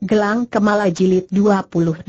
Gelang Kemala Jilid 28.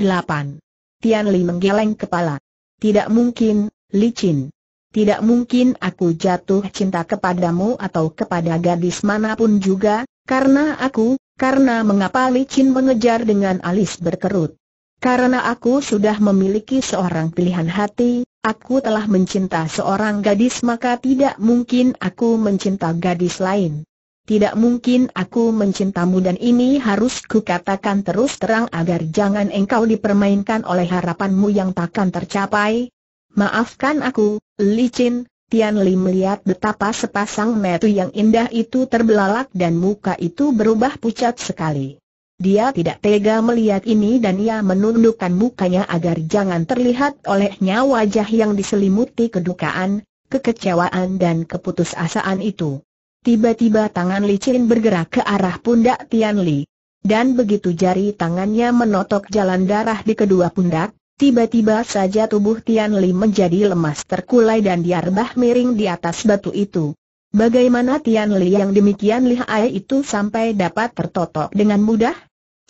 Tian Li menggeleng kepala. Tidak mungkin, Li licin. Tidak mungkin aku jatuh cinta kepadamu atau kepada gadis manapun juga, karena aku, karena mengapa Li licin mengejar dengan alis berkerut. Karena aku sudah memiliki seorang pilihan hati, aku telah mencinta seorang gadis maka tidak mungkin aku mencinta gadis lain. Tidak mungkin aku mencintamu dan ini harus kukatakan terus terang agar jangan engkau dipermainkan oleh harapanmu yang takkan tercapai. Maafkan aku, licin, Tian Li melihat betapa sepasang metu yang indah itu terbelalak dan muka itu berubah pucat sekali. Dia tidak tega melihat ini dan ia menundukkan mukanya agar jangan terlihat olehnya wajah yang diselimuti kedukaan, kekecewaan dan keputusasaan itu. Tiba-tiba tangan licin bergerak ke arah pundak Tian Li. Dan begitu jari tangannya menotok jalan darah di kedua pundak, tiba-tiba saja tubuh Tian Li menjadi lemas terkulai dan diarbah miring di atas batu itu. Bagaimana Tian Li yang demikian lihai itu sampai dapat tertotok dengan mudah?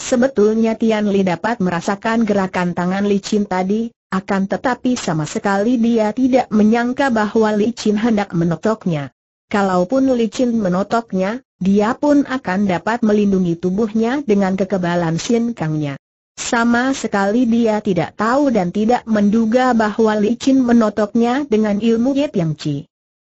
Sebetulnya Tian Li dapat merasakan gerakan tangan licin tadi, akan tetapi sama sekali dia tidak menyangka bahwa licin hendak menotoknya. Kalaupun licin menotoknya, dia pun akan dapat melindungi tubuhnya dengan kekebalan Sin Kangnya. Sama sekali dia tidak tahu dan tidak menduga bahwa licin menotoknya dengan ilmu Yit Yang Chi.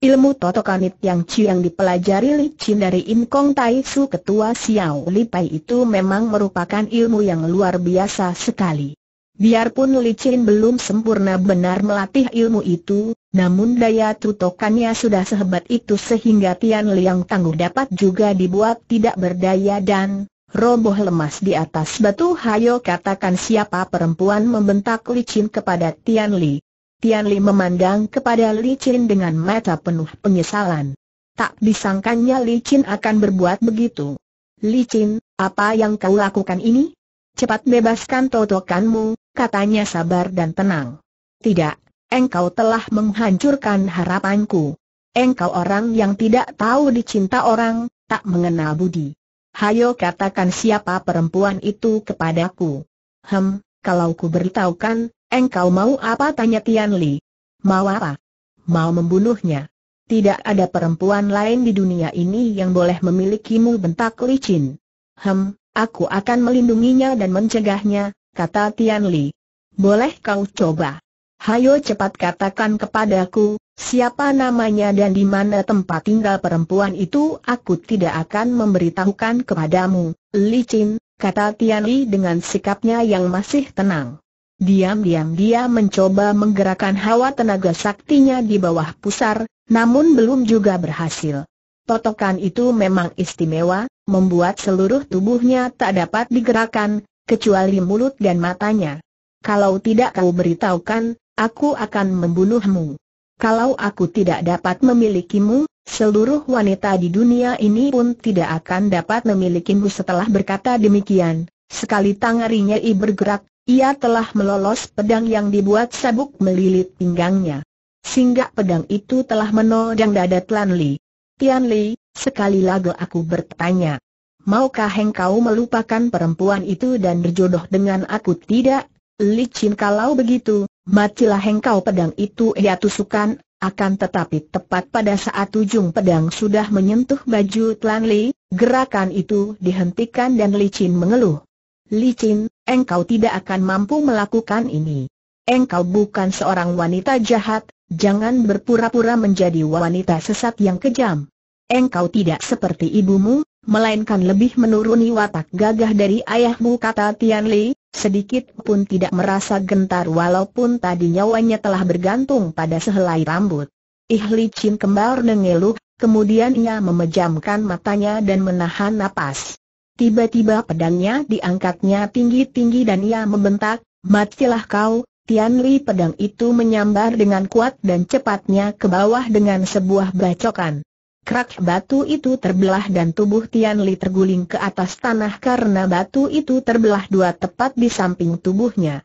Ilmu totokanit yang Chi yang dipelajari Li Chin dari In Kong Tai Su Ketua Xiao Li Pai itu memang merupakan ilmu yang luar biasa sekali. Biarpun Li belum sempurna benar melatih ilmu itu, namun daya tutokannya sudah sehebat itu sehingga Tian Liang tangguh dapat juga dibuat tidak berdaya dan roboh lemas di atas batu hayo katakan siapa perempuan membentak licin kepada Tian Li. Tian Li memandang kepada licin dengan mata penuh penyesalan. Tak disangkanya licin akan berbuat begitu. Licin, apa yang kau lakukan ini? Cepat bebaskan totokanmu, katanya sabar dan tenang. Tidak, Engkau telah menghancurkan harapanku. Engkau orang yang tidak tahu dicinta orang, tak mengenal budi. Hayo katakan siapa perempuan itu kepadaku. Hem, kalau ku beritahukan, engkau mau apa tanya Tian Li? Mau apa? Mau membunuhnya. Tidak ada perempuan lain di dunia ini yang boleh memilikimu bentak licin. Hem, aku akan melindunginya dan mencegahnya, kata Tian Li. Boleh kau coba. Hayo cepat katakan kepadaku, siapa namanya dan di mana tempat tinggal perempuan itu aku tidak akan memberitahukan kepadamu, Li Chin, kata Tian Li dengan sikapnya yang masih tenang. Diam-diam dia mencoba menggerakkan hawa tenaga saktinya di bawah pusar, namun belum juga berhasil. Totokan itu memang istimewa, membuat seluruh tubuhnya tak dapat digerakkan, kecuali mulut dan matanya. Kalau tidak kau beritahukan, aku akan membunuhmu. Kalau aku tidak dapat memilikimu, seluruh wanita di dunia ini pun tidak akan dapat memilikimu setelah berkata demikian. Sekali tangarinya i bergerak, ia telah melolos pedang yang dibuat sabuk melilit pinggangnya. Sehingga pedang itu telah menodang dada Tian Li. Tian Li, sekali lagi aku bertanya. Maukah engkau melupakan perempuan itu dan berjodoh dengan aku tidak? Licin kalau begitu, Matilah engkau pedang itu ia ya tusukan, akan tetapi tepat pada saat ujung pedang sudah menyentuh baju Tlan Li, gerakan itu dihentikan dan licin mengeluh. Licin, engkau tidak akan mampu melakukan ini. Engkau bukan seorang wanita jahat, jangan berpura-pura menjadi wanita sesat yang kejam. Engkau tidak seperti ibumu, melainkan lebih menuruni watak gagah dari ayahmu kata Tian Li, sedikit pun tidak merasa gentar walaupun tadi nyawanya telah bergantung pada sehelai rambut. Ih Chin kembar nengeluh, kemudian ia memejamkan matanya dan menahan napas. Tiba-tiba pedangnya diangkatnya tinggi-tinggi dan ia membentak, matilah kau, Tian Li pedang itu menyambar dengan kuat dan cepatnya ke bawah dengan sebuah bacokan. Krak batu itu terbelah dan tubuh Tian Li terguling ke atas tanah karena batu itu terbelah dua tepat di samping tubuhnya.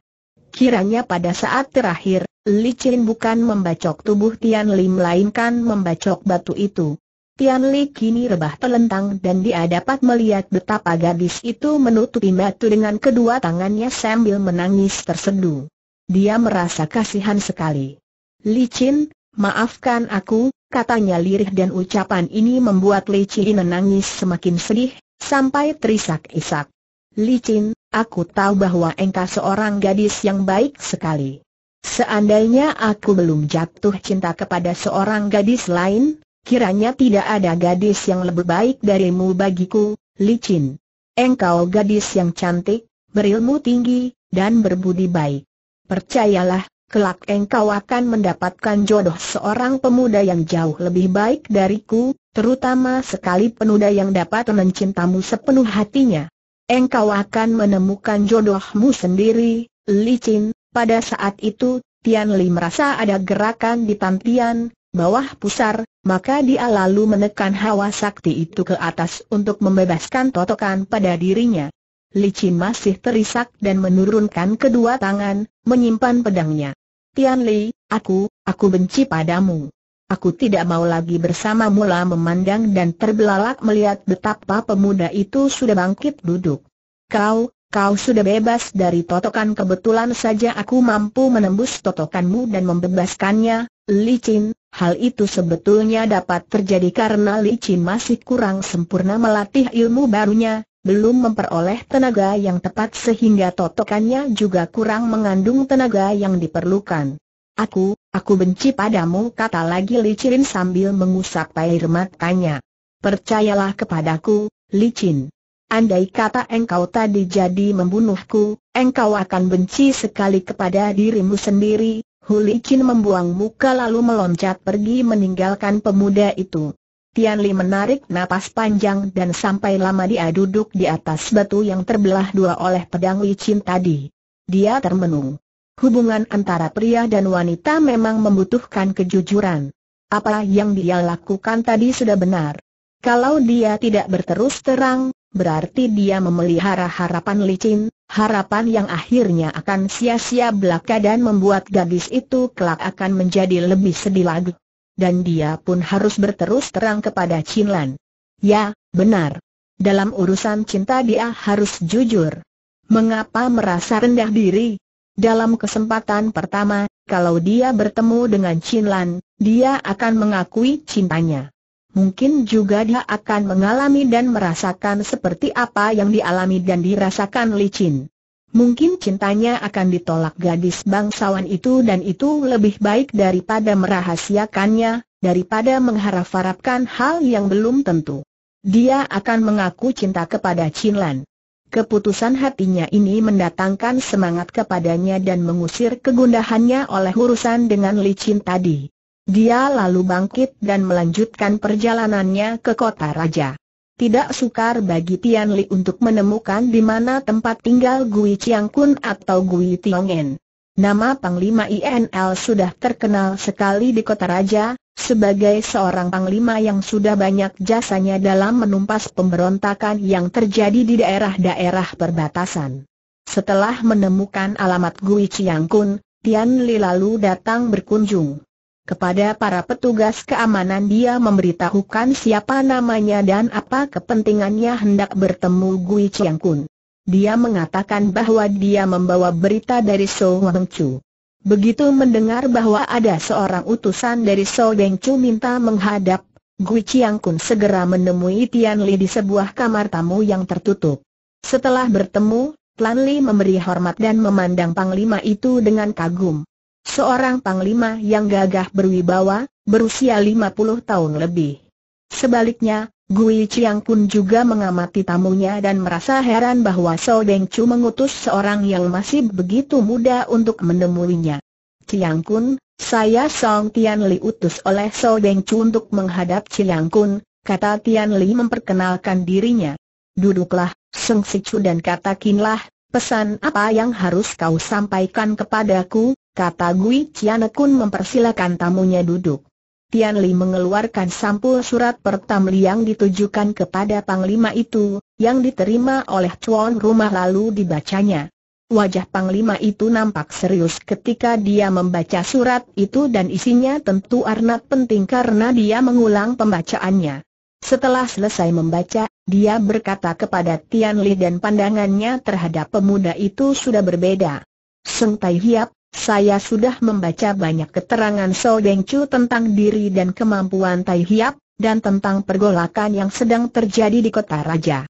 Kiranya pada saat terakhir, Li Qin bukan membacok tubuh Tian Li melainkan membacok batu itu. Tian Li kini rebah telentang dan dia dapat melihat betapa gadis itu menutupi batu dengan kedua tangannya sambil menangis terseduh. Dia merasa kasihan sekali. Li Qin, maafkan aku, katanya lirih dan ucapan ini membuat Li Chin menangis semakin sedih, sampai terisak-isak. Li Chin, aku tahu bahwa engkau seorang gadis yang baik sekali. Seandainya aku belum jatuh cinta kepada seorang gadis lain, kiranya tidak ada gadis yang lebih baik darimu bagiku, Li Chin. Engkau gadis yang cantik, berilmu tinggi, dan berbudi baik. Percayalah, kelak engkau akan mendapatkan jodoh seorang pemuda yang jauh lebih baik dariku, terutama sekali pemuda yang dapat mencintamu sepenuh hatinya. Engkau akan menemukan jodohmu sendiri, licin. Pada saat itu, Tian Li merasa ada gerakan di pantian, bawah pusar, maka dia lalu menekan hawa sakti itu ke atas untuk membebaskan totokan pada dirinya. Licin masih terisak dan menurunkan kedua tangan, menyimpan pedangnya. Tian Li, aku, aku benci padamu. Aku tidak mau lagi bersama mula memandang dan terbelalak melihat betapa pemuda itu sudah bangkit duduk. Kau, kau sudah bebas dari totokan kebetulan saja aku mampu menembus totokanmu dan membebaskannya, licin, hal itu sebetulnya dapat terjadi karena licin masih kurang sempurna melatih ilmu barunya, belum memperoleh tenaga yang tepat sehingga totokannya juga kurang mengandung tenaga yang diperlukan. Aku, aku benci padamu kata lagi Licin sambil mengusap air matanya. Percayalah kepadaku, Licin. Andai kata engkau tadi jadi membunuhku, engkau akan benci sekali kepada dirimu sendiri. Hu Licin membuang muka lalu meloncat pergi meninggalkan pemuda itu. Tian Li menarik napas panjang dan sampai lama dia duduk di atas batu yang terbelah dua oleh pedang licin tadi. Dia termenung. Hubungan antara pria dan wanita memang membutuhkan kejujuran. Apa yang dia lakukan tadi sudah benar. Kalau dia tidak berterus terang, berarti dia memelihara harapan licin, harapan yang akhirnya akan sia-sia belaka dan membuat gadis itu kelak akan menjadi lebih sedih lagi dan dia pun harus berterus terang kepada Chin Lan. Ya, benar. Dalam urusan cinta dia harus jujur. Mengapa merasa rendah diri? Dalam kesempatan pertama, kalau dia bertemu dengan Chin Lan, dia akan mengakui cintanya. Mungkin juga dia akan mengalami dan merasakan seperti apa yang dialami dan dirasakan Li Licin. Mungkin cintanya akan ditolak gadis bangsawan itu dan itu lebih baik daripada merahasiakannya, daripada mengharap-harapkan hal yang belum tentu. Dia akan mengaku cinta kepada Chin Lan. Keputusan hatinya ini mendatangkan semangat kepadanya dan mengusir kegundahannya oleh urusan dengan Li Chin tadi. Dia lalu bangkit dan melanjutkan perjalanannya ke kota raja tidak sukar bagi Tian Li untuk menemukan di mana tempat tinggal Gui Chiang Kun atau Gui Tiongen. Nama Panglima INL sudah terkenal sekali di kota raja, sebagai seorang panglima yang sudah banyak jasanya dalam menumpas pemberontakan yang terjadi di daerah-daerah perbatasan. Setelah menemukan alamat Gui Chiang Kun, Tian Li lalu datang berkunjung. Kepada para petugas keamanan dia memberitahukan siapa namanya dan apa kepentingannya hendak bertemu Gui Chiang Kun. Dia mengatakan bahwa dia membawa berita dari So Wang Chu. Begitu mendengar bahwa ada seorang utusan dari So Wang Chu minta menghadap, Gui Chiang Kun segera menemui Tian Li di sebuah kamar tamu yang tertutup. Setelah bertemu, Tian Li memberi hormat dan memandang panglima itu dengan kagum. Seorang panglima yang gagah berwibawa, berusia 50 tahun lebih. Sebaliknya, Gui Chiang pun juga mengamati tamunya dan merasa heran bahwa So Beng Chu mengutus seorang yang masih begitu muda untuk menemuinya. Chiang Kun, saya Song Tian Li utus oleh So Beng Chu untuk menghadap Chiang Kun, kata Tian Li memperkenalkan dirinya. Duduklah, Seng Si Chu dan katakinlah, pesan apa yang harus kau sampaikan kepadaku, kata Gui Kun mempersilakan tamunya duduk. Tian Li mengeluarkan sampul surat pertam Liang ditujukan kepada Panglima itu, yang diterima oleh cuan rumah lalu dibacanya. Wajah Panglima itu nampak serius ketika dia membaca surat itu dan isinya tentu arnat penting karena dia mengulang pembacaannya. Setelah selesai membaca, dia berkata kepada Tian Li dan pandangannya terhadap pemuda itu sudah berbeda. Seng Tai Hiap, saya sudah membaca banyak keterangan So Deng Chu tentang diri dan kemampuan Tai Hiap, dan tentang pergolakan yang sedang terjadi di kota raja.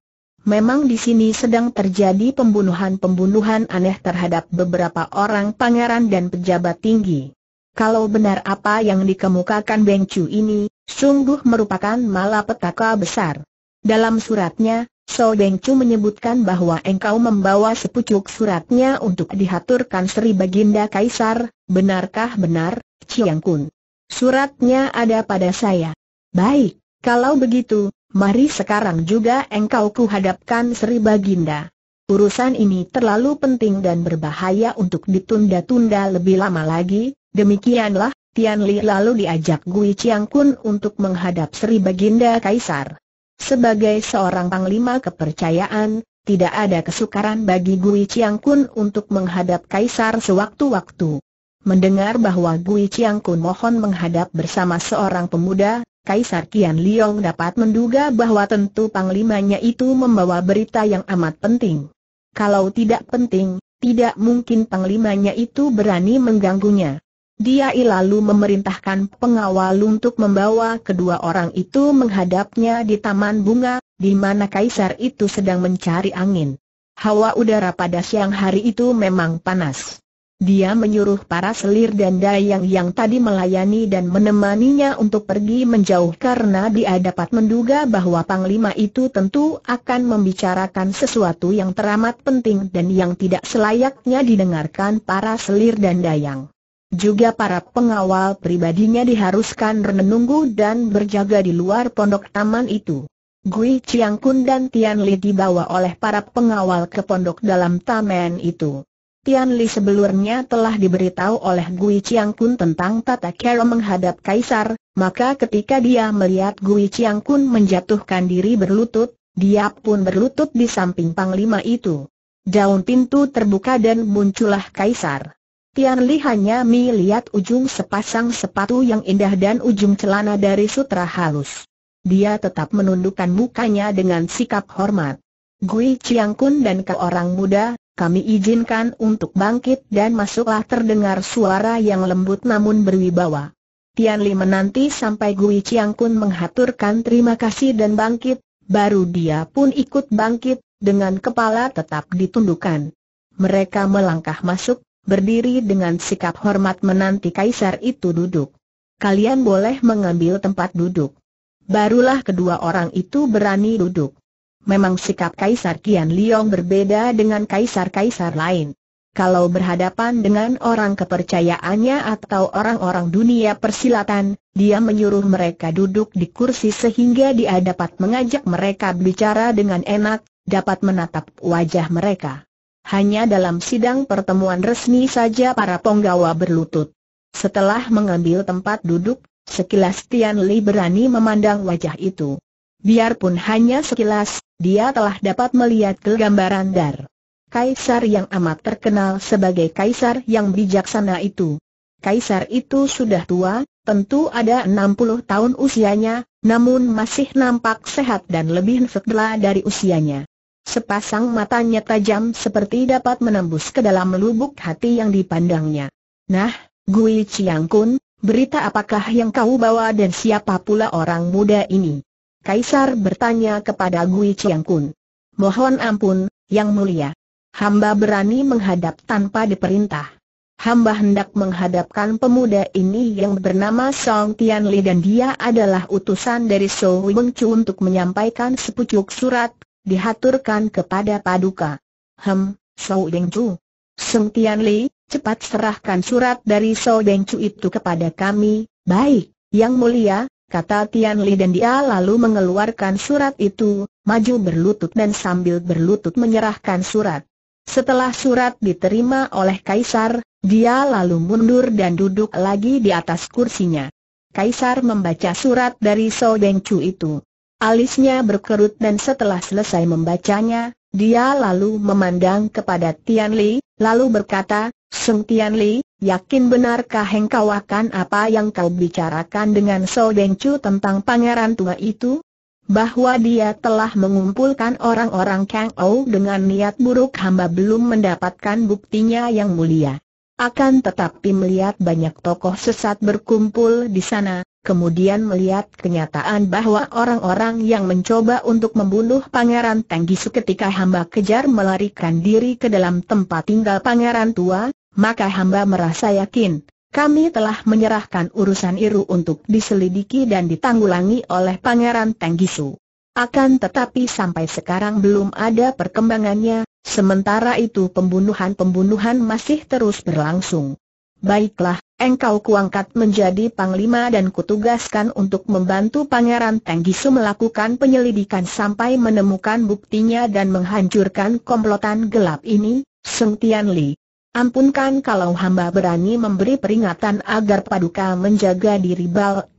Memang di sini sedang terjadi pembunuhan-pembunuhan aneh terhadap beberapa orang pangeran dan pejabat tinggi. Kalau benar apa yang dikemukakan Beng Chu ini, sungguh merupakan malapetaka besar. Dalam suratnya, So Beng Chu menyebutkan bahwa engkau membawa sepucuk suratnya untuk dihaturkan Sri Baginda Kaisar, benarkah benar, Chiang Kun? Suratnya ada pada saya. Baik, kalau begitu, mari sekarang juga engkau kuhadapkan Sri Baginda. Urusan ini terlalu penting dan berbahaya untuk ditunda-tunda lebih lama lagi, demikianlah, Tian Li lalu diajak Gui Chiang Kun untuk menghadap Sri Baginda Kaisar. Sebagai seorang panglima kepercayaan, tidak ada kesukaran bagi Gui Chiang Kun untuk menghadap kaisar sewaktu-waktu. Mendengar bahwa Gui Chiang Kun mohon menghadap bersama seorang pemuda, Kaisar Qian Liong dapat menduga bahwa tentu panglimanya itu membawa berita yang amat penting. Kalau tidak penting, tidak mungkin panglimanya itu berani mengganggunya. Dia lalu memerintahkan pengawal untuk membawa kedua orang itu menghadapnya di taman bunga, di mana kaisar itu sedang mencari angin. Hawa udara pada siang hari itu memang panas. Dia menyuruh para selir dan dayang yang tadi melayani dan menemaninya untuk pergi menjauh karena dia dapat menduga bahwa panglima itu tentu akan membicarakan sesuatu yang teramat penting dan yang tidak selayaknya didengarkan para selir dan dayang. Juga para pengawal pribadinya diharuskan menunggu dan berjaga di luar pondok taman itu. Gui Chiang Kun dan Tian Li dibawa oleh para pengawal ke pondok dalam taman itu. Tian Li sebelumnya telah diberitahu oleh Gui Chiang Kun tentang tata cara menghadap kaisar, maka ketika dia melihat Gui Chiang Kun menjatuhkan diri berlutut, dia pun berlutut di samping panglima itu. Daun pintu terbuka dan muncullah kaisar. Tian Li hanya melihat ujung sepasang sepatu yang indah dan ujung celana dari sutra halus. Dia tetap menundukkan mukanya dengan sikap hormat. Gui Chiang Kun dan ke orang muda, kami izinkan untuk bangkit dan masuklah terdengar suara yang lembut namun berwibawa. Tian Li menanti sampai Gui Chiang Kun menghaturkan terima kasih dan bangkit, baru dia pun ikut bangkit, dengan kepala tetap ditundukkan. Mereka melangkah masuk, berdiri dengan sikap hormat menanti kaisar itu duduk. Kalian boleh mengambil tempat duduk. Barulah kedua orang itu berani duduk. Memang sikap kaisar Kian Liong berbeda dengan kaisar-kaisar lain. Kalau berhadapan dengan orang kepercayaannya atau orang-orang dunia persilatan, dia menyuruh mereka duduk di kursi sehingga dia dapat mengajak mereka bicara dengan enak, dapat menatap wajah mereka. Hanya dalam sidang pertemuan resmi saja para penggawa berlutut. Setelah mengambil tempat duduk, sekilas Tian Li berani memandang wajah itu. Biarpun hanya sekilas, dia telah dapat melihat kegambaran Dar. Kaisar yang amat terkenal sebagai kaisar yang bijaksana itu. Kaisar itu sudah tua, tentu ada 60 tahun usianya, namun masih nampak sehat dan lebih setelah dari usianya. Sepasang matanya tajam seperti dapat menembus ke dalam lubuk hati yang dipandangnya. Nah, Gui Chiang Kun, berita apakah yang kau bawa dan siapa pula orang muda ini? Kaisar bertanya kepada Gui Chiang Kun. Mohon ampun, Yang Mulia. Hamba berani menghadap tanpa diperintah. Hamba hendak menghadapkan pemuda ini yang bernama Song Tianli dan dia adalah utusan dari Soe Wing untuk menyampaikan sepucuk surat dihaturkan kepada Paduka. Hem, Sou Deng Chu. Seng Tian Li, cepat serahkan surat dari Sou Deng itu kepada kami, baik, yang mulia, kata Tian Li dan dia lalu mengeluarkan surat itu, maju berlutut dan sambil berlutut menyerahkan surat. Setelah surat diterima oleh Kaisar, dia lalu mundur dan duduk lagi di atas kursinya. Kaisar membaca surat dari Sodeng Chu itu. Alisnya berkerut dan setelah selesai membacanya, dia lalu memandang kepada Tian Li, lalu berkata, Seng Tian Li, yakin benarkah engkau akan apa yang kau bicarakan dengan So Deng Chu tentang pangeran tua itu? Bahwa dia telah mengumpulkan orang-orang Kang Ou dengan niat buruk hamba belum mendapatkan buktinya yang mulia. Akan tetapi melihat banyak tokoh sesat berkumpul di sana, kemudian melihat kenyataan bahwa orang-orang yang mencoba untuk membunuh Pangeran Tenggisu ketika hamba kejar melarikan diri ke dalam tempat tinggal Pangeran Tua, maka hamba merasa yakin, kami telah menyerahkan urusan Iru untuk diselidiki dan ditanggulangi oleh Pangeran Tenggisu. Akan tetapi sampai sekarang belum ada perkembangannya, sementara itu pembunuhan-pembunuhan masih terus berlangsung. Baiklah, engkau kuangkat menjadi panglima dan kutugaskan untuk membantu Pangeran Tenggisu melakukan penyelidikan sampai menemukan buktinya dan menghancurkan komplotan gelap ini, Seng Tian Li. Ampunkan kalau hamba berani memberi peringatan agar paduka menjaga diri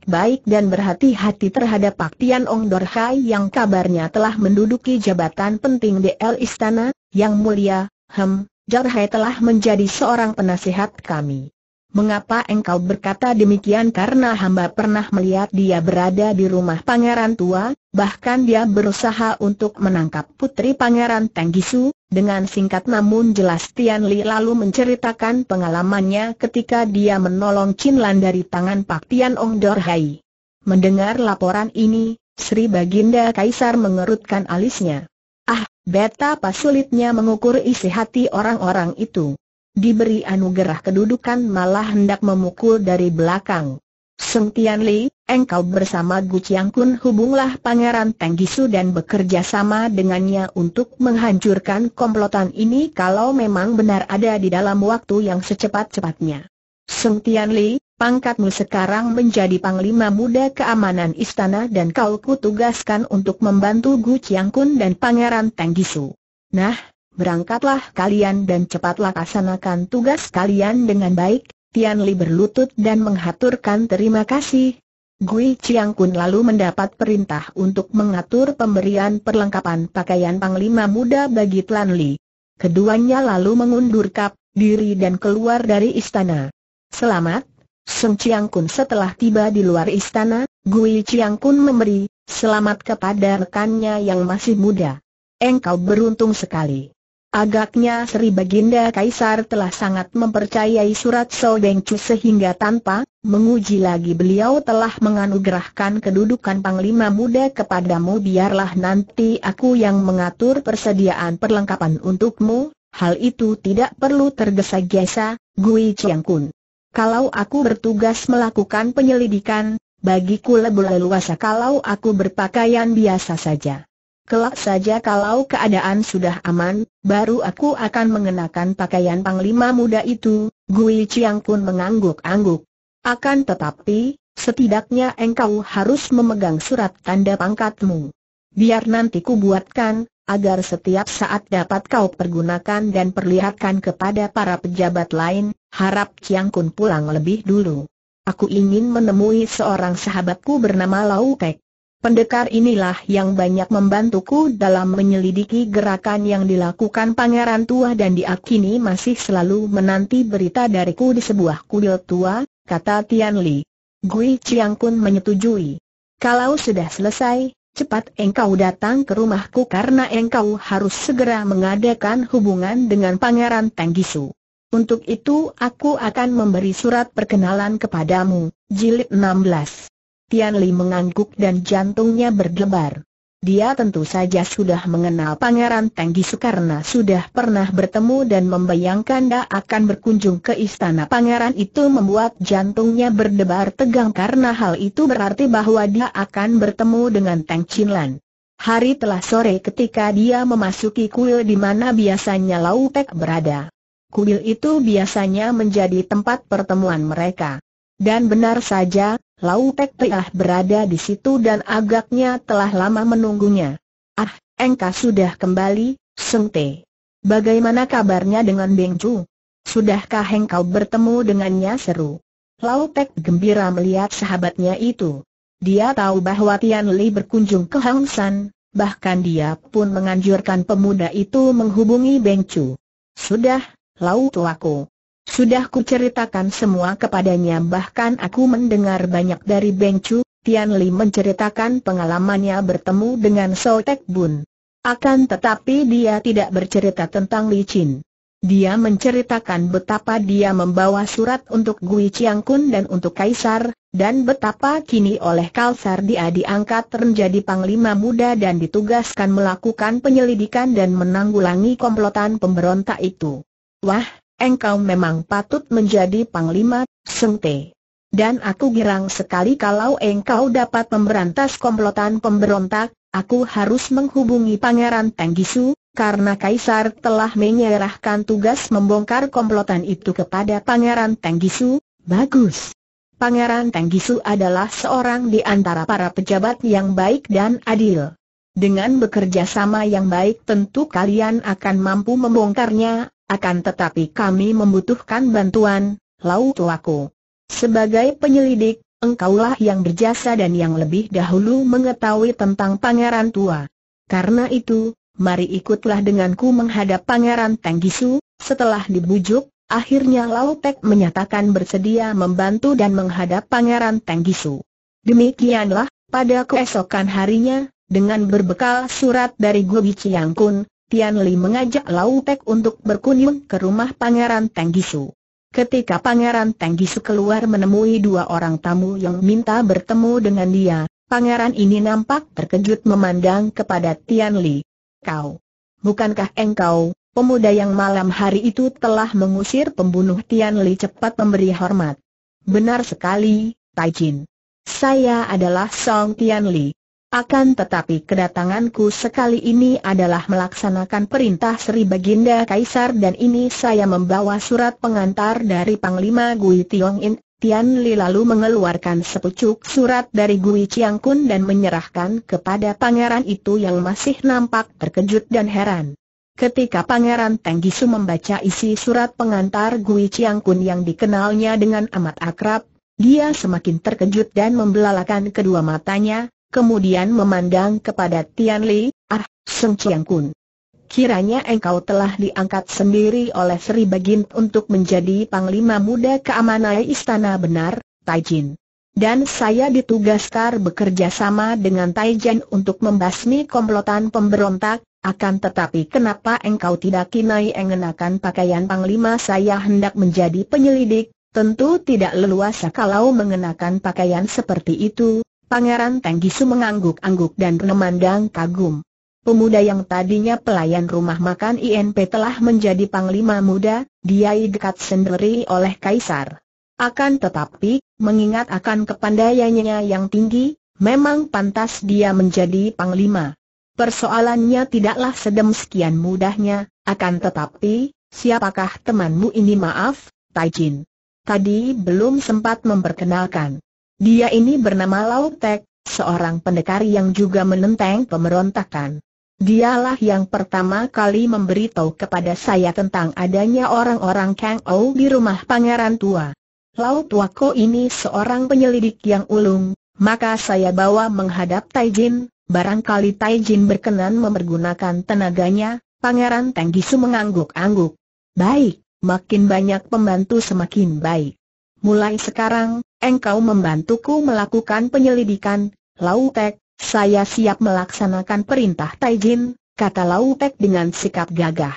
baik dan berhati-hati terhadap Pak Tian Ong Dorhai yang kabarnya telah menduduki jabatan penting di El Istana, Yang Mulia, Hem, Dorhai telah menjadi seorang penasihat kami. Mengapa engkau berkata demikian karena hamba pernah melihat dia berada di rumah pangeran tua, bahkan dia berusaha untuk menangkap putri pangeran Tenggisu, dengan singkat namun jelas Tian Li lalu menceritakan pengalamannya ketika dia menolong Chin Lan dari tangan Pak Tian Ong Dor Hai. Mendengar laporan ini, Sri Baginda Kaisar mengerutkan alisnya. Ah, betapa sulitnya mengukur isi hati orang-orang itu diberi anugerah kedudukan malah hendak memukul dari belakang. Seng Tian Li, engkau bersama Gu Chiang Kun hubunglah Pangeran Gisu dan bekerja sama dengannya untuk menghancurkan komplotan ini kalau memang benar ada di dalam waktu yang secepat-cepatnya. Seng Tian Li, Pangkatmu sekarang menjadi panglima muda keamanan istana dan kau kutugaskan untuk membantu Gu Chiang Kun dan Pangeran Gisu. Nah, Berangkatlah kalian dan cepatlah laksanakan tugas kalian dengan baik. Tian Li berlutut dan menghaturkan terima kasih. Gui Chiang Kun lalu mendapat perintah untuk mengatur pemberian perlengkapan pakaian panglima muda bagi Tian Li. Keduanya lalu mengundurkan diri dan keluar dari istana. Selamat, Sung Chiang Kun setelah tiba di luar istana, Gui Chiang Kun memberi selamat kepada rekannya yang masih muda. Engkau beruntung sekali. Agaknya Sri Baginda Kaisar telah sangat mempercayai surat So Beng Chu sehingga tanpa menguji lagi beliau telah menganugerahkan kedudukan Panglima Muda kepadamu biarlah nanti aku yang mengatur persediaan perlengkapan untukmu, hal itu tidak perlu tergesa-gesa, Gui Chiang Kun. Kalau aku bertugas melakukan penyelidikan, bagiku lebih leluasa kalau aku berpakaian biasa saja. Kelak saja kalau keadaan sudah aman, baru aku akan mengenakan pakaian panglima muda itu, Gui Chiang pun mengangguk-angguk. Akan tetapi, setidaknya engkau harus memegang surat tanda pangkatmu. Biar nanti ku buatkan, agar setiap saat dapat kau pergunakan dan perlihatkan kepada para pejabat lain, harap Chiang Kun pulang lebih dulu. Aku ingin menemui seorang sahabatku bernama Lau Kek. Pendekar inilah yang banyak membantuku dalam menyelidiki gerakan yang dilakukan pangeran tua dan diakini masih selalu menanti berita dariku di sebuah kuil tua, kata Tian Li. Gui Chiang Kun menyetujui. Kalau sudah selesai, cepat engkau datang ke rumahku karena engkau harus segera mengadakan hubungan dengan pangeran Tanggisu. Untuk itu aku akan memberi surat perkenalan kepadamu, jilid 16. Tian Li mengangguk dan jantungnya berdebar. Dia tentu saja sudah mengenal Pangeran Tenggisu karena sudah pernah bertemu dan membayangkan dia akan berkunjung ke istana Pangeran itu membuat jantungnya berdebar tegang karena hal itu berarti bahwa dia akan bertemu dengan Teng Chinlan. Hari telah sore ketika dia memasuki kuil di mana biasanya Lau Pek berada. Kuil itu biasanya menjadi tempat pertemuan mereka. Dan benar saja, Lau Pek Teah berada di situ dan agaknya telah lama menunggunya. Ah, Engkau sudah kembali, Seng Te. Bagaimana kabarnya dengan Beng Chu? Sudahkah engkau bertemu dengannya seru? Lau Pek gembira melihat sahabatnya itu. Dia tahu bahwa Tian Li berkunjung ke Hang San, bahkan dia pun menganjurkan pemuda itu menghubungi Beng Chu. Sudah, Lau Tuaku. Sudah kuceritakan semua kepadanya bahkan aku mendengar banyak dari Beng Chu, Tian Li menceritakan pengalamannya bertemu dengan So Tek Bun. Akan tetapi dia tidak bercerita tentang Li Chin. Dia menceritakan betapa dia membawa surat untuk Gui Chiang Kun dan untuk Kaisar, dan betapa kini oleh Kaisar dia diangkat menjadi Panglima Muda dan ditugaskan melakukan penyelidikan dan menanggulangi komplotan pemberontak itu. Wah, engkau memang patut menjadi panglima, Sengte. Dan aku girang sekali kalau engkau dapat memberantas komplotan pemberontak, aku harus menghubungi Pangeran Tenggisu, karena Kaisar telah menyerahkan tugas membongkar komplotan itu kepada Pangeran Tenggisu, bagus. Pangeran Tenggisu adalah seorang di antara para pejabat yang baik dan adil. Dengan bekerja sama yang baik tentu kalian akan mampu membongkarnya, akan tetapi kami membutuhkan bantuan, lau tuaku. Sebagai penyelidik, engkaulah yang berjasa dan yang lebih dahulu mengetahui tentang pangeran tua. Karena itu, mari ikutlah denganku menghadap pangeran Tenggisu, setelah dibujuk, akhirnya Lau Tek menyatakan bersedia membantu dan menghadap pangeran Tenggisu. Demikianlah, pada keesokan harinya, dengan berbekal surat dari Gobi Chiang Kun, Tian Li mengajak Lau Pek untuk berkunjung ke rumah Pangeran Gisu. Ketika Pangeran Gisu keluar menemui dua orang tamu yang minta bertemu dengan dia, Pangeran ini nampak terkejut memandang kepada Tian Li. Kau, bukankah engkau, pemuda yang malam hari itu telah mengusir pembunuh Tian Li cepat memberi hormat? Benar sekali, Tai Jin. Saya adalah Song Tian Li. Akan tetapi kedatanganku sekali ini adalah melaksanakan perintah Sri Baginda Kaisar dan ini saya membawa surat pengantar dari Panglima Gui Tiong In. Tian Li lalu mengeluarkan sepucuk surat dari Gui Chiang Kun dan menyerahkan kepada pangeran itu yang masih nampak terkejut dan heran. Ketika Pangeran Gisu membaca isi surat pengantar Gui Chiang Kun yang dikenalnya dengan amat akrab, dia semakin terkejut dan membelalakan kedua matanya, kemudian memandang kepada Tian Li, Ah, Seng Chiang Kun. Kiranya engkau telah diangkat sendiri oleh Sri Bagin untuk menjadi Panglima Muda Keamanan Istana Benar, Taijin. Dan saya ditugaskan bekerja sama dengan Taijin untuk membasmi komplotan pemberontak, akan tetapi kenapa engkau tidak kinai mengenakan pakaian Panglima saya hendak menjadi penyelidik, tentu tidak leluasa kalau mengenakan pakaian seperti itu, Pangeran Tenggisu mengangguk-angguk dan memandang kagum. Pemuda yang tadinya pelayan rumah makan INP telah menjadi panglima muda, dia dekat sendiri oleh kaisar. Akan tetapi, mengingat akan kepandaiannya yang tinggi, memang pantas dia menjadi panglima. Persoalannya tidaklah sedemikian mudahnya, akan tetapi, siapakah temanmu ini maaf, Taijin? Tadi belum sempat memperkenalkan. Dia ini bernama Lau Tek, seorang pendekar yang juga menenteng pemberontakan. Dialah yang pertama kali memberitahu kepada saya tentang adanya orang-orang Kang Ou di rumah pangeran tua. Lau Tuako ini seorang penyelidik yang ulung, maka saya bawa menghadap Tai Jin. barangkali Tai Jin berkenan mempergunakan tenaganya, Pangeran Tenggisu mengangguk-angguk. Baik, makin banyak pembantu semakin baik mulai sekarang, engkau membantuku melakukan penyelidikan, Lau Tek. saya siap melaksanakan perintah Taijin, kata Lau Tek dengan sikap gagah.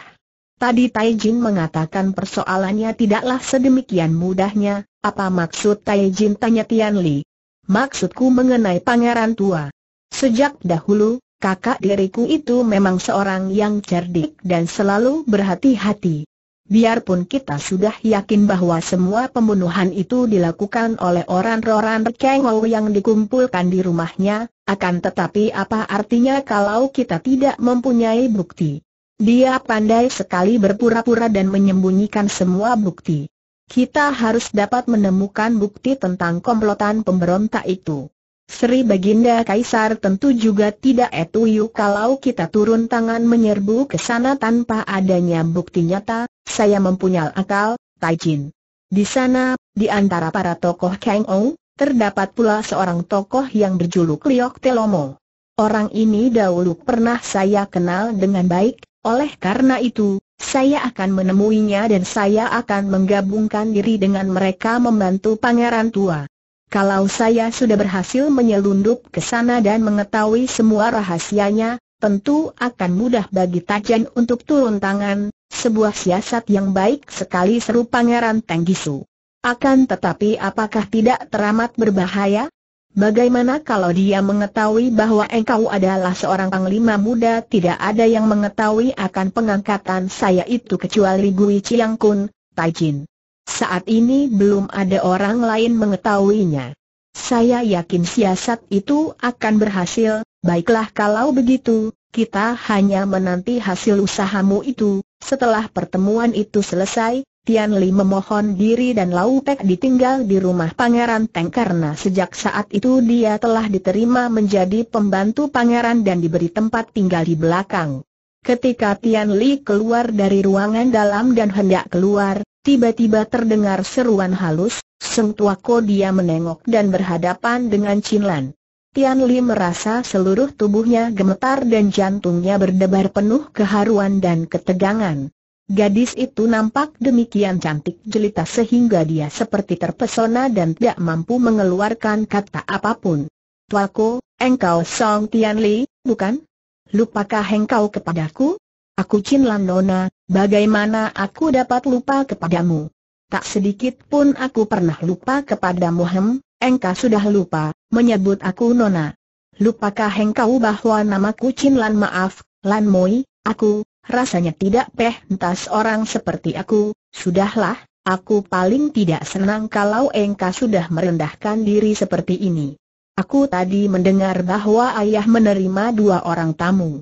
Tadi Taijin mengatakan persoalannya tidaklah sedemikian mudahnya, apa maksud Taijin tanya Tian Li? Maksudku mengenai pangeran tua. Sejak dahulu, kakak diriku itu memang seorang yang cerdik dan selalu berhati-hati. Biarpun kita sudah yakin bahwa semua pembunuhan itu dilakukan oleh orang-orang Kengou yang dikumpulkan di rumahnya, akan tetapi apa artinya kalau kita tidak mempunyai bukti? Dia pandai sekali berpura-pura dan menyembunyikan semua bukti. Kita harus dapat menemukan bukti tentang komplotan pemberontak itu. Sri Baginda Kaisar tentu juga tidak etuyu kalau kita turun tangan menyerbu ke sana tanpa adanya bukti nyata, saya mempunyai akal, Taijin. Di sana, di antara para tokoh Kang terdapat pula seorang tokoh yang berjuluk Liok Telomo. Orang ini dahulu pernah saya kenal dengan baik, oleh karena itu, saya akan menemuinya dan saya akan menggabungkan diri dengan mereka membantu pangeran tua. Kalau saya sudah berhasil menyelundup ke sana dan mengetahui semua rahasianya, tentu akan mudah bagi Tajen untuk turun tangan, sebuah siasat yang baik sekali seru Pangeran Tenggisu. Akan tetapi apakah tidak teramat berbahaya? Bagaimana kalau dia mengetahui bahwa engkau adalah seorang panglima muda tidak ada yang mengetahui akan pengangkatan saya itu kecuali Gui Chiang Kun, Jin. Saat ini belum ada orang lain mengetahuinya. Saya yakin siasat itu akan berhasil, baiklah kalau begitu, kita hanya menanti hasil usahamu itu. Setelah pertemuan itu selesai, Tian Li memohon diri dan Lau Pek ditinggal di rumah Pangeran Teng karena sejak saat itu dia telah diterima menjadi pembantu pangeran dan diberi tempat tinggal di belakang. Ketika Tian Li keluar dari ruangan dalam dan hendak keluar, tiba-tiba terdengar seruan halus, Seng Tua Ko dia menengok dan berhadapan dengan Chin Lan. Tian Li merasa seluruh tubuhnya gemetar dan jantungnya berdebar penuh keharuan dan ketegangan. Gadis itu nampak demikian cantik jelita sehingga dia seperti terpesona dan tidak mampu mengeluarkan kata apapun. Tua Ko, engkau Song Tian Li, bukan? lupakah hengkau kepadaku? Aku Chin Lan Nona, bagaimana aku dapat lupa kepadamu? Tak sedikit pun aku pernah lupa kepadamu hem, engkau sudah lupa, menyebut aku Nona. Lupakah hengkau bahwa nama namaku Lan maaf, Lan Moi, aku, rasanya tidak peh entas orang seperti aku, sudahlah, aku paling tidak senang kalau engkau sudah merendahkan diri seperti ini. Aku tadi mendengar bahwa ayah menerima dua orang tamu.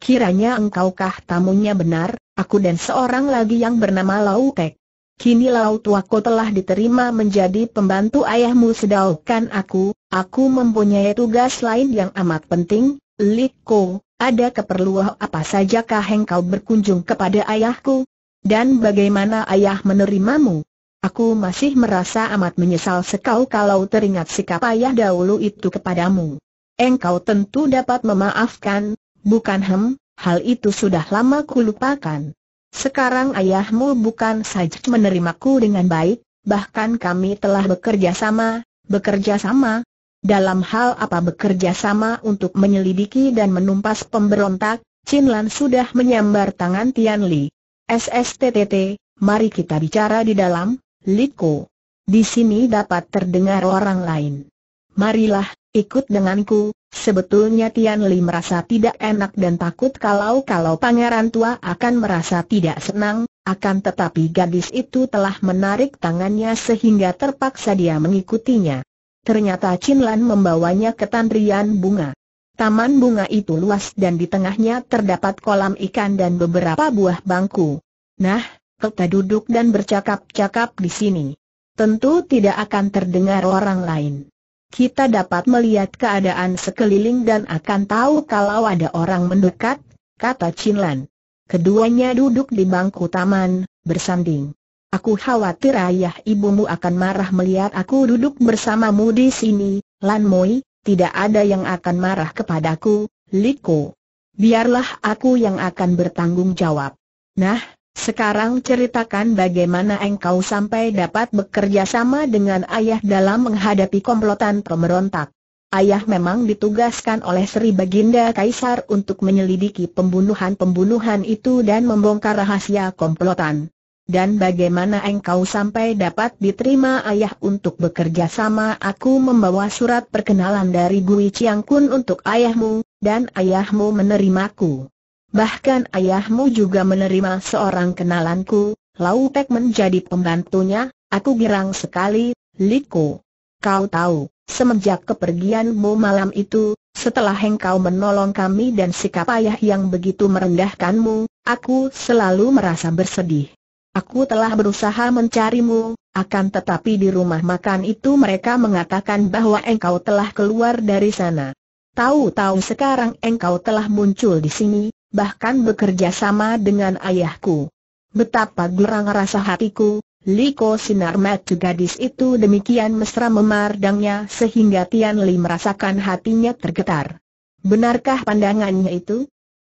Kiranya engkaukah tamunya benar, aku dan seorang lagi yang bernama Lau Tek. Kini Lau Tuako telah diterima menjadi pembantu ayahmu sedangkan aku, aku mempunyai tugas lain yang amat penting, Liko, ada keperluan apa sajakah engkau berkunjung kepada ayahku? Dan bagaimana ayah menerimamu? Aku masih merasa amat menyesal sekau kalau teringat sikap ayah dahulu itu kepadamu. Engkau tentu dapat memaafkan, bukan hem, hal itu sudah lama kulupakan. Sekarang ayahmu bukan saja menerimaku dengan baik, bahkan kami telah bekerja sama, bekerja sama, dalam hal apa bekerja sama untuk menyelidiki dan menumpas pemberontak, Chin Lan sudah menyambar tangan Tian Li. SSTTT, mari kita bicara di dalam, Liko. Di sini dapat terdengar orang lain. Marilah, ikut denganku. Sebetulnya Tian Li merasa tidak enak dan takut kalau-kalau pangeran tua akan merasa tidak senang, akan tetapi gadis itu telah menarik tangannya sehingga terpaksa dia mengikutinya. Ternyata Chin Lan membawanya ke tandrian bunga. Taman bunga itu luas dan di tengahnya terdapat kolam ikan dan beberapa buah bangku. Nah, kita duduk dan bercakap-cakap di sini. Tentu tidak akan terdengar orang lain. Kita dapat melihat keadaan sekeliling dan akan tahu kalau ada orang mendekat, kata Chinlan. Keduanya duduk di bangku taman, bersanding. Aku khawatir ayah ibumu akan marah melihat aku duduk bersamamu di sini, Lan Moi, tidak ada yang akan marah kepadaku, Liko. Biarlah aku yang akan bertanggung jawab. Nah, sekarang ceritakan bagaimana engkau sampai dapat bekerja sama dengan ayah dalam menghadapi komplotan pemberontak. Ayah memang ditugaskan oleh Sri Baginda Kaisar untuk menyelidiki pembunuhan-pembunuhan itu dan membongkar rahasia komplotan. Dan bagaimana engkau sampai dapat diterima ayah untuk bekerja sama aku membawa surat perkenalan dari Gui Chiang Kun untuk ayahmu, dan ayahmu menerimaku. Bahkan ayahmu juga menerima seorang kenalanku, Lau Pek menjadi pembantunya, aku girang sekali, Liko. Kau tahu, semenjak kepergianmu malam itu, setelah engkau menolong kami dan sikap ayah yang begitu merendahkanmu, aku selalu merasa bersedih. Aku telah berusaha mencarimu, akan tetapi di rumah makan itu mereka mengatakan bahwa engkau telah keluar dari sana. Tahu-tahu sekarang engkau telah muncul di sini, bahkan bekerja sama dengan ayahku. Betapa gurang rasa hatiku, Liko sinar matu gadis itu demikian mesra memardangnya sehingga Tian Li merasakan hatinya tergetar. Benarkah pandangannya itu?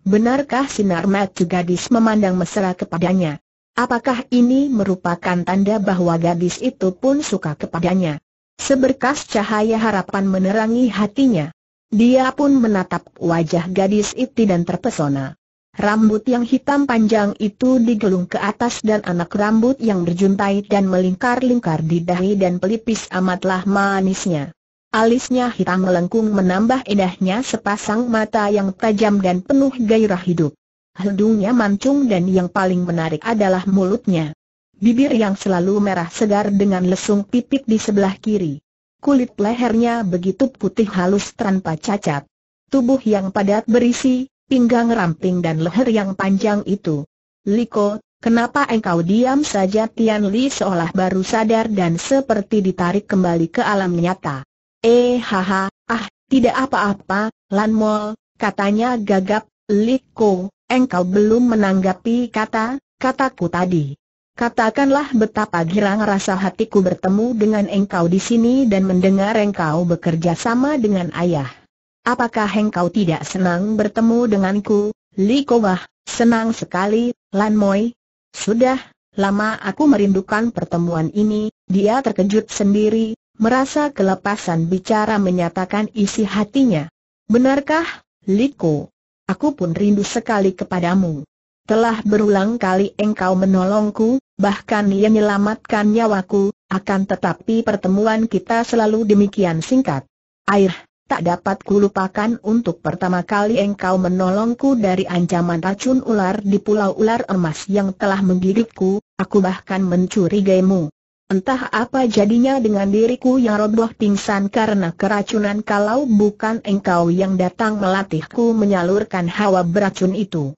Benarkah sinar matu gadis memandang mesra kepadanya? Apakah ini merupakan tanda bahwa gadis itu pun suka kepadanya? Seberkas cahaya harapan menerangi hatinya. Dia pun menatap wajah gadis itu dan terpesona. Rambut yang hitam panjang itu digelung ke atas dan anak rambut yang berjuntai dan melingkar-lingkar di dahi dan pelipis amatlah manisnya. Alisnya hitam melengkung menambah indahnya sepasang mata yang tajam dan penuh gairah hidup. Hidungnya mancung dan yang paling menarik adalah mulutnya. Bibir yang selalu merah segar dengan lesung pipit di sebelah kiri. Kulit lehernya begitu putih halus tanpa cacat. Tubuh yang padat berisi, pinggang ramping dan leher yang panjang itu. Liko, kenapa engkau diam saja Tian Li seolah baru sadar dan seperti ditarik kembali ke alam nyata. Eh haha, ah, tidak apa-apa, Lan Mol, katanya gagap, Liko, engkau belum menanggapi kata, kataku tadi. Katakanlah betapa girang rasa hatiku bertemu dengan engkau di sini dan mendengar engkau bekerja sama dengan ayah. Apakah engkau tidak senang bertemu denganku, Li Kowah? Senang sekali, Lan Moi. Sudah, lama aku merindukan pertemuan ini, dia terkejut sendiri, merasa kelepasan bicara menyatakan isi hatinya. Benarkah, Liko? Aku pun rindu sekali kepadamu. Telah berulang kali engkau menolongku, bahkan ia menyelamatkan nyawaku, akan tetapi pertemuan kita selalu demikian singkat. Air, tak dapat kulupakan untuk pertama kali engkau menolongku dari ancaman racun ular di pulau ular emas yang telah menggigitku, aku bahkan mencurigaimu. Entah apa jadinya dengan diriku yang roboh pingsan karena keracunan kalau bukan engkau yang datang melatihku menyalurkan hawa beracun itu.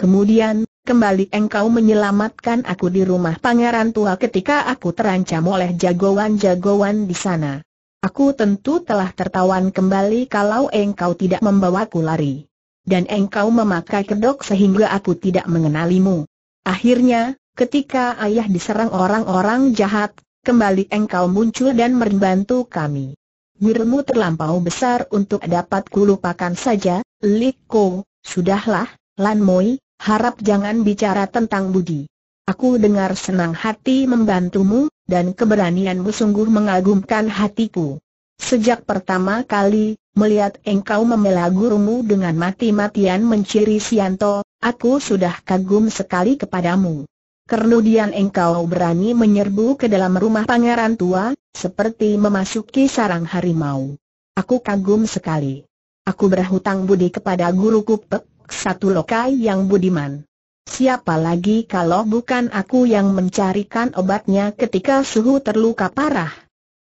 Kemudian, kembali engkau menyelamatkan aku di rumah pangeran tua ketika aku terancam oleh jagoan-jagoan di sana. Aku tentu telah tertawan kembali kalau engkau tidak membawaku lari. Dan engkau memakai kedok sehingga aku tidak mengenalimu. Akhirnya, ketika ayah diserang orang-orang jahat, kembali engkau muncul dan membantu kami. Wirmu terlampau besar untuk dapat kulupakan saja, Liko, sudahlah, Lan Moi, harap jangan bicara tentang budi. Aku dengar senang hati membantumu, dan keberanianmu sungguh mengagumkan hatiku. Sejak pertama kali, melihat engkau memela gurumu dengan mati-matian menciri Sianto, aku sudah kagum sekali kepadamu. Kernudian engkau berani menyerbu ke dalam rumah pangeran tua, seperti memasuki sarang harimau. Aku kagum sekali. Aku berhutang budi kepada guruku Pep, satu lokai yang budiman. Siapa lagi kalau bukan aku yang mencarikan obatnya ketika suhu terluka parah?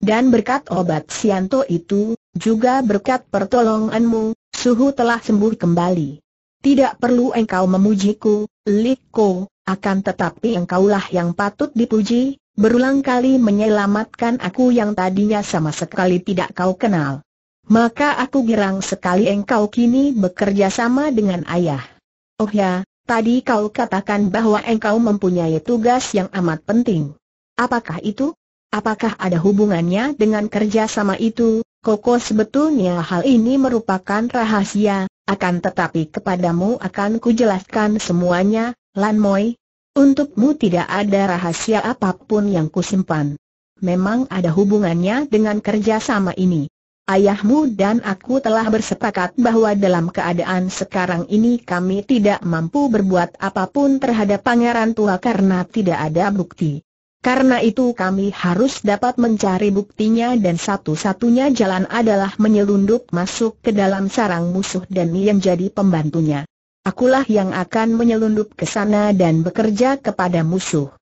Dan berkat obat Sianto itu, juga berkat pertolonganmu, suhu telah sembuh kembali. Tidak perlu engkau memujiku, Liko, akan tetapi engkaulah yang patut dipuji, berulang kali menyelamatkan aku yang tadinya sama sekali tidak kau kenal maka aku girang sekali engkau kini bekerja sama dengan ayah. Oh ya, tadi kau katakan bahwa engkau mempunyai tugas yang amat penting. Apakah itu? Apakah ada hubungannya dengan kerja sama itu? Koko sebetulnya hal ini merupakan rahasia, akan tetapi kepadamu akan kujelaskan semuanya, Lan Moi. Untukmu tidak ada rahasia apapun yang kusimpan. Memang ada hubungannya dengan kerja sama ini. Ayahmu dan aku telah bersepakat bahwa dalam keadaan sekarang ini kami tidak mampu berbuat apapun terhadap pangeran tua karena tidak ada bukti. Karena itu kami harus dapat mencari buktinya dan satu-satunya jalan adalah menyelundup masuk ke dalam sarang musuh dan yang jadi pembantunya. Akulah yang akan menyelundup ke sana dan bekerja kepada musuh.